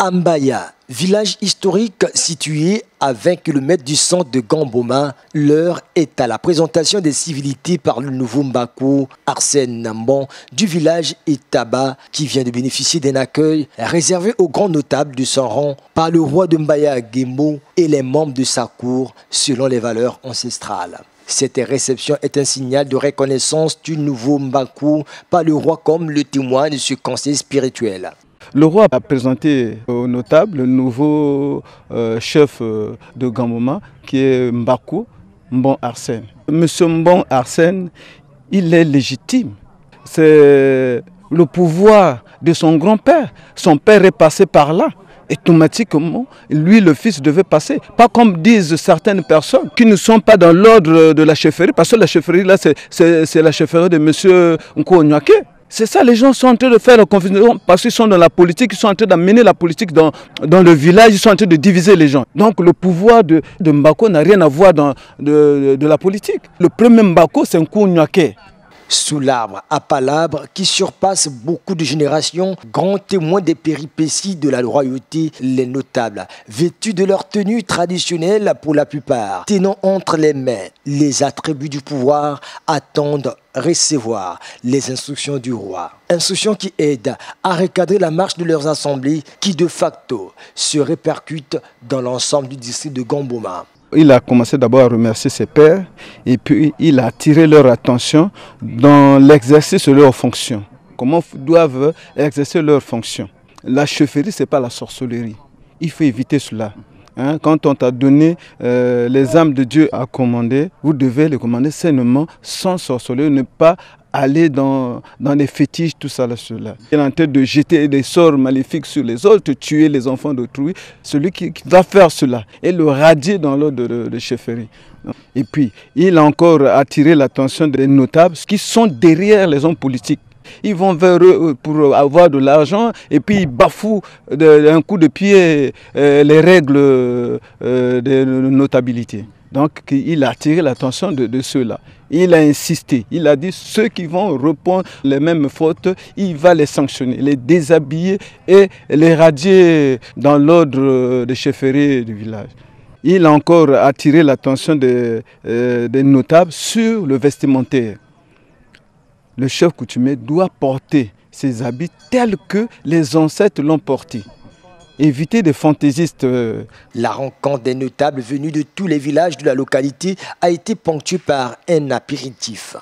Ambaya, village historique situé à 20 km du centre de Gamboma, l'heure est à la présentation des civilités par le nouveau Mbaku Arsène Nambon, du village Itaba qui vient de bénéficier d'un accueil réservé aux grands notables du son rang par le roi de Mbaya Gembo et les membres de sa cour selon les valeurs ancestrales. Cette réception est un signal de reconnaissance du nouveau Mbaku par le roi comme le témoin de ce conseil spirituel. Le roi a présenté au notable le nouveau euh, chef euh, de Gamboma qui est Mbakou Mbon Arsène. Monsieur Mbon Arsène, il est légitime. C'est le pouvoir de son grand-père. Son père est passé par là. Et automatiquement, lui, le fils, devait passer. Pas comme disent certaines personnes qui ne sont pas dans l'ordre de la chefferie, parce que la chefferie, là, c'est la chefferie de M. Nko c'est ça, les gens sont en train de faire la confusion parce qu'ils sont dans la politique, ils sont en train d'amener la politique dans, dans le village, ils sont en train de diviser les gens. Donc le pouvoir de, Mbako n'a rien à voir dans, de, la politique. Le premier Mbako, c'est un coup sous l'arbre à palabre qui surpasse beaucoup de générations, grands témoins des péripéties de la royauté, les notables, vêtus de leur tenue traditionnelle pour la plupart, tenant entre les mains les attributs du pouvoir, attendent recevoir les instructions du roi. Instructions qui aident à recadrer la marche de leurs assemblées qui de facto se répercutent dans l'ensemble du district de Gamboma il a commencé d'abord à remercier ses pères et puis il a attiré leur attention dans l'exercice de leurs fonctions. Comment doivent exercer leurs fonctions La chefferie, ce n'est pas la sorcellerie. Il faut éviter cela. Hein. quand on t'a donné euh, les âmes de Dieu à commander, vous devez les commander sainement, sans sorcellerie, ne pas aller dans, dans les fétiches, tout ça, là, cela. Il est en train de jeter des sorts maléfiques sur les autres, tuer les enfants d'autrui. Celui qui, va faire cela et le radier dans l'ordre de, de chefferie. Et puis, il a encore attiré l'attention des notables qui sont derrière les hommes politiques ils vont vers eux euh, pour avoir de l'argent et puis ils bafouent d'un coup de pied euh, les règles euh, de notabilité. Donc il a attiré l'attention de, ceux-là. Il a insisté, il a dit ceux qui vont reprendre les mêmes fautes, il va les sanctionner, les déshabiller et les radier dans l'ordre de chefferie du village. Il a encore attiré l'attention des notables sur le vestimentaire le chef coutumier doit porter ses habits tels que les ancêtres l'ont porté. Éviter des fantaisistes. Euh, la rencontre des notables venus de tous les villages de la localité a été ponctuée par un apéritif.